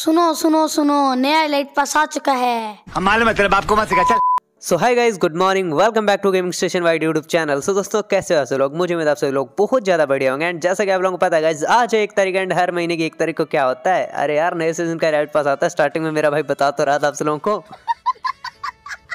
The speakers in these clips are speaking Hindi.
सुनो सुनो सुनो नया लाइट पास आ चुका है हम मालूम है तेरे बाप को मत सिखा चल so hi guys good morning welcome back to gaming station wide YouTube channel so दोस्तों कैसे हो सो लोग मुझे उम्मीद आप सभी लोग बहुत ज़्यादा बढ़िया होंगे एंड जैसा कि आप लोगों को पता है गाइस आज एक तारीख एंड हर महीने की एक तारीख को क्या होता है अरे यार नए सीजन का राइट पास आता है स्टार्टिंग में मेरा भाई बता तो रहा था आप लोगों को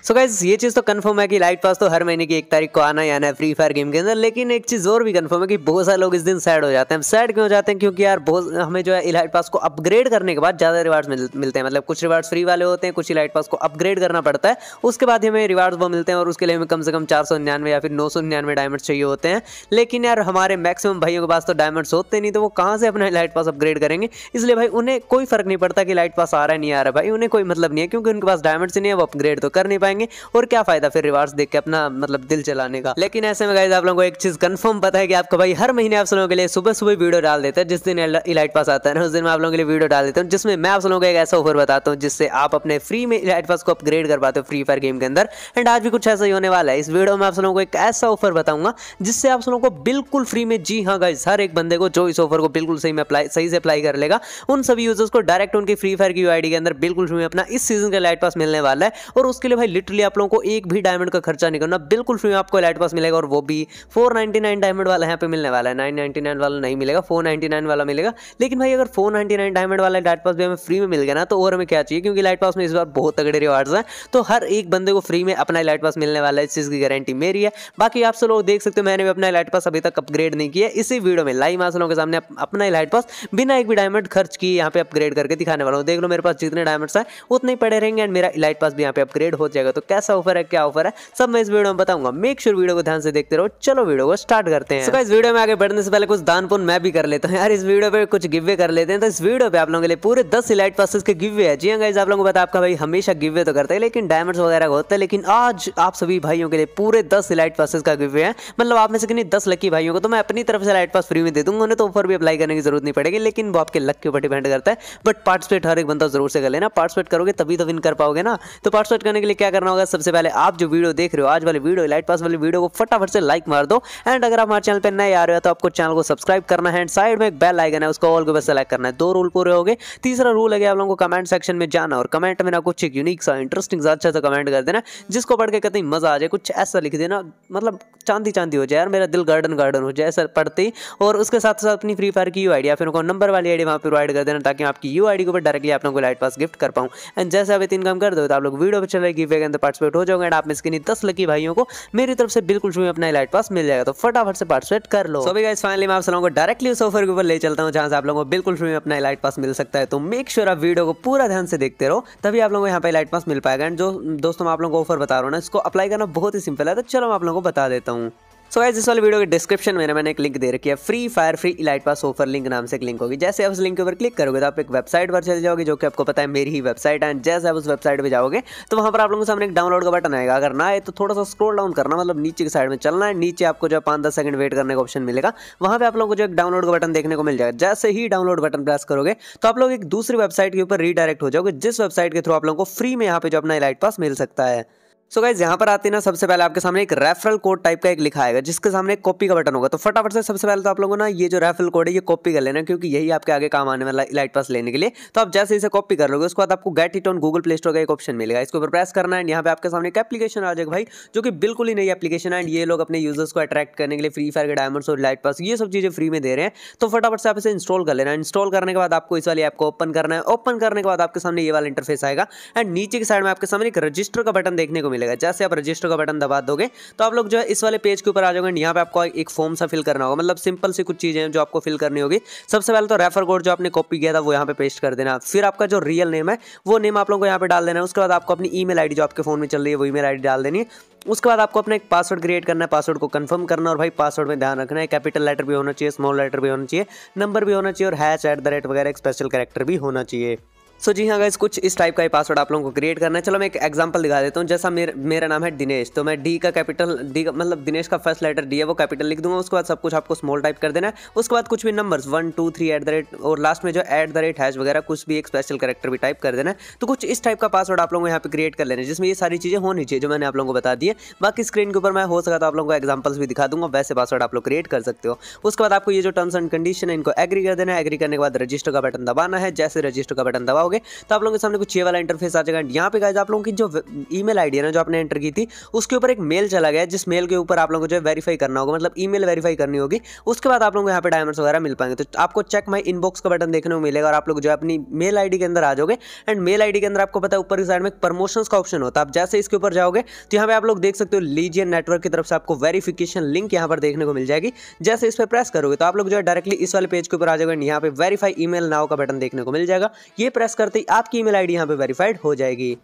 सो गाइज ये चीज़ तो कंफर्म है कि लाइट पास तो हर महीने की एक तारीख को आना ही आना है फ्री फायर गेम के अंदर लेकिन एक चीज़ और भी कंफर्म है कि बहुत सारे लोग इस दिन सैड हो जाते हैं सैड क्यों हो जाते हैं क्योंकि यार बहुत हमें जो है लाइट पास को अपग्रेड करने के बाद ज़्यादा रिवार्ड्स मिल, मिलते हैं मतलब कुछ रिवार्ड्स फ्री वाले होते हैं कुछ लाइट पास को अपग्रेड करना पड़ता है उसके बाद ही हमें रिवार्ड्स वो मिलते हैं और उसके लिए हमें कम से कम चार या फिर नौ डायमंड चाहिए होते हैं लेकिन यार हमारे मैक्सिमम भाइयों के पास तो डायमंड्स होते नहीं तो वो कहाँ से अपना लाइट पास अपग्रेड करेंगे इसलिए भाई उन्हें कोई फर्क नहीं पड़ता कि लाइट पास आ रहा है नहीं आ रहा भाई उन्हें कोई मतलब नहीं है क्योंकि उनके पास डायमंड्स नहीं है वो अपग्रेड तो कर नहीं पाएंगे जाएंगे और क्या फायदा फिर रिवार्ड्स देख के अपना मतलब दिल चलाने का लेकिन ऐसे में गाइज आप लोगों को एक चीज कंफर्म पता है कि आपका भाई हर महीने आप लोगों के लिए सुबह सुबह वीडियो डाल देता है जिस दिन इलाइट पास आता है उस दिन मैं आप लोगों के लिए वीडियो डाल देता हूँ जिसमें मैं आप लोगों को एक ऐसा ऑफर बताता हूँ जिससे आप अपने फ्री में इलाइट पास को अपग्रेड कर पाते हो फ्री फायर गेम के अंदर एंड आज भी कुछ ऐसा ही होने वाला है इस वीडियो में आप लोगों को एक ऐसा ऑफर बताऊंगा जिससे आप लोगों को बिल्कुल फ्री में जी हाँ गाइज हर एक बंदे को जो इस ऑफर को बिल्कुल सही में अप्लाई सही से अप्लाई कर लेगा उन सभी यूजर्स को डायरेक्ट उनकी फ्री फायर की यूआईडी के अंदर बिल्कुल फ्री में अपना इस सीजन का लाइट पास मिलने वाला है और उसके लिए भाई लिटरली आप लोगों को एक भी डायमंड का खर्चा नहीं करना बिल्कुल फ्री में आपको लाइट पास मिलेगा और वो भी फोर डायमंड वाला यहाँ पे मिलने वाला है नाइन वाला नहीं मिलेगा फोर वाला मिलेगा लेकिन भाई अगर फोर डायमंड वाला लाइट पास भी हमें फ्री में मिल गया ना तो और हमें क्या चाहिए क्योंकि लाइट पास में इस बार बहुत तगड़े रिवार्ड्स हैं तो हर एक बंदे को फ्री में अपना लाइट पास मिलने वाला है इस चीज़ की गारंटी मेरी है बाकी आप सब लोग देख सकते हो मैंने भी अपना लाइट पास अभी तक अपग्रेड नहीं किया इसी वीडियो में लाइव आप के सामने अपना लाइट पास बिना एक भी डायमंड खर्च किए यहाँ पे अपग्रेड करके दिखाने वाला हूँ देख लो मेरे पास जितने डायमंड्स हैं उतने पड़े रहेंगे एंड मेरा लाइट पास भी यहाँ पे अपग्रेड हो जाएगा जाएगा तो कैसा ऑफर है क्या ऑफर है सब मैं इस वीडियो में बताऊंगा मेक श्योर वीडियो को ध्यान से देखते रहो चलो वीडियो को स्टार्ट करते हैं so इस वीडियो में आगे बढ़ने से पहले कुछ दान पुन मैं भी कर लेता हूँ यार इस वीडियो पे कुछ गिवे कर लेते हैं तो इस वीडियो पे आप लोगों के लिए पूरे दस इलाइट पास के गिवे है जी हाँ आप लोगों को बता आपका भाई हमेशा गिवे तो करते हैं लेकिन डायमंड्स वगैरह होते हैं लेकिन आज आप सभी भाइयों के लिए पूरे दस इलाइट पास का गिवे है मतलब आप में से कितनी दस लकी भाइयों को तो मैं अपनी तरफ से लाइट पास फ्री में दे दूंगा उन्हें तो ऑफर भी अप्लाई करने की जरूरत नहीं पड़ेगी लेकिन वो आपके लक के ऊपर डिपेंड करता है बट पार्टिसिपेट हर एक बंदा जरूर से कर लेना पार्टिसिपेट करोगे तभी तो विन कर पाओगे ना तो पार्टिसिपेट करने के लिए क्या करना होगा सबसे पहले आप जो वीडियो देख रहे हो आज वाली वीडियो लाइट पास वाली वीडियो को फटाफट से लाइक मार दो एंड अगर आप हमारे चैनल पर नए आ रहे हो तो आपको चैनल को सब्सक्राइब करना है एंड साइड में एक बेल आइकन है उसको ऑल को बस सेलेक्ट करना है दो रूल पूरे हो गए तीसरा रूल है आप लोगों को कमेंट सेक्शन में जाना और कमेंट में ना कुछ एक यूनिक सा इंटरेस्टिंग सा अच्छा सा कमेंट कर देना जिसको पढ़ के कहीं मजा आ जाए कुछ ऐसा लिख देना मतलब चांदी चांदी हो जाए यार मेरा दिल गार्डन गार्डन हो जाए ऐसा पढ़ते ही और उसके साथ साथ अपनी फ्री फायर की यू आई फिर उनको नंबर वाली आई वहाँ पर प्रोवाइड कर देना ताकि आपकी यू आई को डायरेक्टली आप लोगों को लाइट पास गिफ्ट कर पाऊँ एंड जैसे आप काम कर दो तो आप लोग वीडियो पर चलेगी अंदर पार्टिसिपेट हो जाओगे एंड आप में स्किन दस लकी भाइयों को मेरी तरफ से बिल्कुल फ्री अपना लाइट पास मिल जाएगा तो फटाफट से पार्टिसिपेट कर लो सभी गाइस फाइनली मैं आप लोगों को डायरेक्टली उस ऑफर के ऊपर ले चलता हूँ जहां से आप लोगों को बिल्कुल फ्री में अपना लाइट पास मिल सकता है तो मेक श्योर आप वीडियो को पूरा ध्यान से देखते रहो तभी आप लोगों को यहाँ पे लाइट पास मिल पाएगा एंड जो दोस्तों आप लोगों को ऑफर बता रहा हूँ ना इसको अप्लाई करना बहुत ही सिंपल है तो चलो मैं आप लोगों को बता देता हूँ सो गाइज इस वाले वीडियो के डिस्क्रिप्शन में मैंने एक लिंक दे रखी है Free Fire free elite pass offer link नाम से एक लिंक होगी जैसे आप उस लिंक के ऊपर क्लिक करोगे तो आप एक वेबसाइट पर चले जाओगे जो कि आपको पता है मेरी ही वेबसाइट है जैसे आप उस वेबसाइट पर जाओगे तो वहाँ पर आप लोगों के सामने एक डाउनलोड का बटन आएगा अगर ना आए तो थोड़ा सा स्क्रोल डाउन करना मतलब नीचे की साइड में चलना है नीचे आपको जो पाँच दस सेकंड वेट करने का ऑप्शन मिलेगा वहाँ पर आप लोगों को जो एक डाउनलोड का बटन देखने को मिल जाएगा जैसे ही डाउनलोड बटन प्रेस करोगे तो आप लोग एक दूसरी वेबसाइट के ऊपर रीडायरेक्ट हो जाओगे जिस वेबसाइट के थ्रू आप लोगों को फ्री में यहाँ पर जो अपना इलाइट पास मिल सकता है सो गाइज यहाँ पर आते ना सबसे पहले आपके सामने एक रेफरल कोड टाइप का एक लिखा आएगा जिसके सामने एक कॉपी का बटन होगा तो फटाफट से सबसे पहले तो आप लोगों ना ये जो रेफरल कोड है ये कॉपी कर लेना क्योंकि यही आपके आगे काम आने वाला इलाइट पास लेने के लिए तो आप जैसे इसे कॉपी कर लोगे उसके बाद आपको get it on Google Play Store का एक ऑप्शन मिलेगा इसके ऊपर प्रेस करना है यहाँ पे आपके सामने एक एप्लीकेशन आ जाएगा भाई जो कि बिल्कुल ही नई एप्लीकेशन है एंड ये लोग अपने यूजर्स को अट्रैक्ट करने के लिए फ्री फायर के डायमंड्स और लाइट पास ये सब चीज़ें फ्री में दे रहे हैं तो फटाफट से आप इसे इंस्टॉल कर लेना इंस्टॉल करने के बाद आपको इस वाली ऐप को ओपन करना है ओपन करने के बाद आपके सामने ये वाला इंटरफेस आएगा एंड नीचे की साइड में आपके सामने एक रजिस्टर का बटन देखने को मिलेगा जैसे आप रजिस्टर का बटन दबा दोगे तो आप लोग जो है इस वाले पेज के ऊपर आ जाओगे यहाँ पे आपको एक फॉर्म सा फिल करना होगा मतलब सिंपल सी कुछ चीज़ें जो आपको फिल करनी होगी सबसे पहले तो रेफर कोड जो आपने कॉपी किया था वो यहाँ पे पेस्ट कर देना फिर आपका जो रियल नेम है वो नेम आप लोग को यहाँ पे डाल देना उसके बाद आपको अपनी ई मेल जो आपके फोन में चल रही है वो ई मेल डाल देनी है उसके बाद आपको अपना एक पासवर्ड क्रिएट करना है पासवर्ड को कंफर्म करना और भाई पासवर्ड में ध्यान रखना है कैपिटल लेटर भी होना चाहिए स्मॉल लेटर भी होना चाहिए नंबर भी होना चाहिए और हैच एट द रेट वगैरह एक स्पेशल करेक्टर भी होना चाहिए सो so, जी हाँ गाइज कुछ इस टाइप का ही पासवर्ड आप लोगों को क्रिएट करना है चलो मैं एक एग्जांपल दिखा देता हूँ जैसा मेर, मेरा नाम है दिनेश तो मैं डी का कैपिटल डी का मतलब दिनेश का फर्स्ट लेटर डी है वो कैपिटल लिख दूंगा उसके बाद सब कुछ आपको स्मॉल टाइप कर देना है उसके बाद कुछ भी numbers one two three at the rate और लास्ट में जो एट द रेट हैश वगैरह कुछ भी एक स्पेशल करेक्टर भी टाइप कर देना है तो कुछ इस टाइप का पासवर्ड आप लोगों यहाँ पर क्रिएट कर लेना है जिसमें ये सारी चीज़ें होनी चाहिए जो मैंने आप लोगों को बता दी बाकी स्क्रीन के ऊपर मैं हो सकता तो आप लोगों को एग्जाम्पल्स भी दिखा दूँगा वैसे पासवर्ड आप लोग क्रिएट कर सकते हो उसके बाद आपको ये जो टर्म्स एंड कंडीशन है इनको एग्री कर देना है एग्री करने के बाद रजिस्टर का बटन दबाना है जैसे रजिस्टर का बटन दबाओ जाओगे तो आप लोगों के सामने कुछ ये वाला इंटरफेस आ जाएगा यहाँ पे गाइज आप लोगों की जो ई मेल है ना जो आपने एंटर की थी उसके ऊपर एक मेल चला गया जिस मेल के ऊपर आप लोगों को जो है वेरीफाई करना होगा मतलब ईमेल वेरीफाई करनी होगी उसके बाद आप लोगों को यहाँ पे डायमंड्स वगैरह मिल पाएंगे तो आपको चेक माई इनबॉक्स का बटन देखने को मिलेगा और आप लोग जो है अपनी मेल आई के अंदर आ जाओगे एंड मेल आई के अंदर आपको पता है ऊपर की साइड में प्रमोशन का ऑप्शन होता है आप जैसे इसके ऊपर जाओगे तो यहाँ पे आप लोग देख सकते हो लीजियन नेटवर्क की तरफ से आपको वेरीफिकेशन लिंक यहाँ पर देखने को मिल जाएगी जैसे इस पर प्रेस करोगे तो आप लोग जो है डायरेक्टली इस वाले पेज के ऊपर आ जाओगे यहाँ पे वेरीफाई ईमेल नाउ का बटन देखने को मिल जाएगा ये प्रेस करते ही आपकी ईमेल आईडी यहाँ पे वेरीफाइड हो जाएगी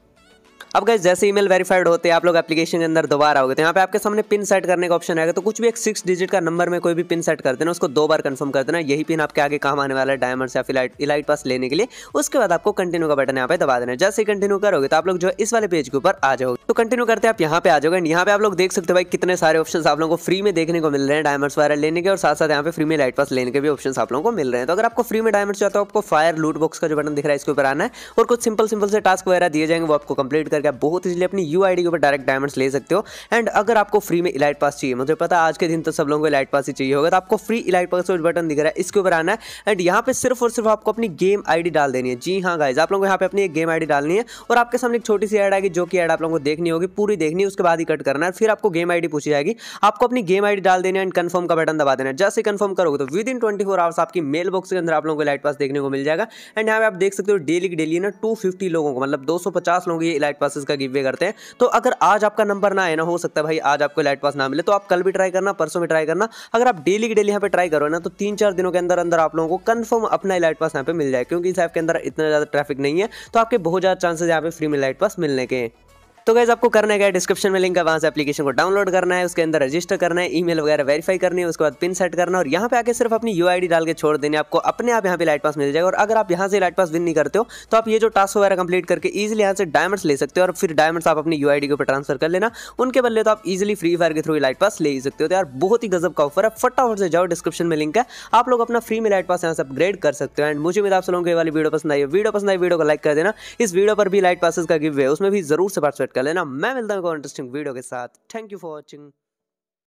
अब गए जैसे ईमेल वेरीफाइड होते हैं आप लोग एप्लीकेशन के अंदर दोबारा आओगे तो यहाँ पे आपके सामने पिन सेट करने का ऑप्शन आएगा तो कुछ भी एक सिक्स डिजिट का नंबर में कोई भी पिन सेट कर देना उसको दो बार कंफर्म कर देना यही पिन आपके आगे काम आने वाला है डायमंड या फिर इलाइट पास लेने के लिए उसके बाद आपको कंटिन्यू का बटन यहाँ पे दबा देना जैसे ही कंटिन्यू करोगे तो आप लोग जो इस वाले पेज के ऊपर आ जाओगे तो कंटिन्यू करते आप यहाँ पे आ जाओगे एंड यहाँ पे आप लोग देख सकते हो भाई कितने सारे ऑप्शन आप लोगों को फ्री में देखने को मिल रहे हैं डायमंड्स वगैरह लेने के और साथ साथ यहाँ पे फ्री में लाइट पास लेने के भी ऑप्शन आप लोगों को मिल रहे हैं तो अगर आपको फ्री में डायमंड चाहते हो आपको फायर लूट बॉक्स का जो बटन दिख रहा है इसके ऊपर आना है और कुछ सिंपल सिंपल से टास्क वगैरह दिए जाएंगे वो आपको कंप्लीट कर का आप बहुत इजीली अपनी यू आई के ऊपर डायरेक्ट डायमंड्स ले सकते हो एंड अगर आपको फ्री में इलाइट पास चाहिए मुझे पता आज के दिन तो सब लोगों को इलाइट पास ही चाहिए होगा तो आपको फ्री इलाइट पास बटन दिख रहा है इसके ऊपर आना है एंड यहाँ पे सिर्फ और सिर्फ आपको अपनी गेम आई डाल देनी है जी हाँ गाइज आप लोगों को यहाँ पे अपनी गेम आई डालनी है और आपके सामने एक छोटी सी एड आएगी जो कि एड आप लोगों को देखनी होगी पूरी देखनी उसके बाद ही कट करना है फिर आपको गेम आई पूछी जाएगी आपको अपनी गेम आई डाल देना है एंड कन्फर्म का बटन दबा देना है जैसे कन्फर्म करोगे तो विद इन ट्वेंटी आवर्स आपकी मेल बॉक्स के अंदर आप लोगों को इलाइट पास देखने को मिल जाएगा एंड यहाँ पे आप देख सकते हो डेली डेली ना टू लोगों को मतलब दो सौ पचास लोगों की इलाइट पास पासिस का गिवे करते हैं तो अगर आज आपका नंबर ना आए ना हो सकता है भाई आज आपको लाइट पास ना मिले तो आप कल भी ट्राई करना परसों भी ट्राई करना अगर आप डेली की डेली यहाँ पे ट्राई करो ना तो तीन चार दिनों के अंदर अंदर आप लोगों को कन्फर्म अपना लाइट पास यहाँ पे मिल जाए क्योंकि इस ऐप के अंदर इतना ज़्यादा ट्रैफिक नहीं है तो आपके बहुत ज़्यादा चांसेस यहाँ पे फ्री में लाइट पास मिलने के हैं तो गैस आपको करना है डिस्क्रिप्शन में लिंक है वहाँ से एप्लीकेशन को डाउनलोड करना है उसके अंदर रजिस्टर करना है ईमेल वगैरह वेरीफाई करनी है उसके बाद पिन सेट करना और यहाँ पे आके सिर्फ अपनी यू डाल के छोड़ देनी आपको अपने आप यहाँ पे लाइट पास मिल जाएगा और अगर आप यहाँ से लाइट पास विन नहीं करते हो तो आप ये जो टास्क वगैरह कंप्लीट करके इजिली यहाँ से डायमंड्स ले सकते हो और फिर डायमंड्स आप अपनी यू के ऊपर ट्रांसफर कर लेना उनके बदले तो आप इजिली फ्री फायर के थ्रू लाइट पास ले ही सकते हो तो यार बहुत ही गजब का ऑफर है फटाफट से जाओ डिस्क्रिप्शन में लिंक है आप लोग अपना फ्री में लाइट पास यहाँ से अपग्रेड कर सकते हो एंड मुझे उम्मीद आप लोगों के वाली वीडियो पसंद आई है वीडियो पसंद आई वीडियो को लाइक कर देना इस वीडियो पर भी लाइट पासिस का गिव है उसमें भी जरूर से पार्टिसिपेट कर लेना मैं मिलता हूँ इंटरेस्टिंग वीडियो के साथ थैंक यू फॉर वॉचिंग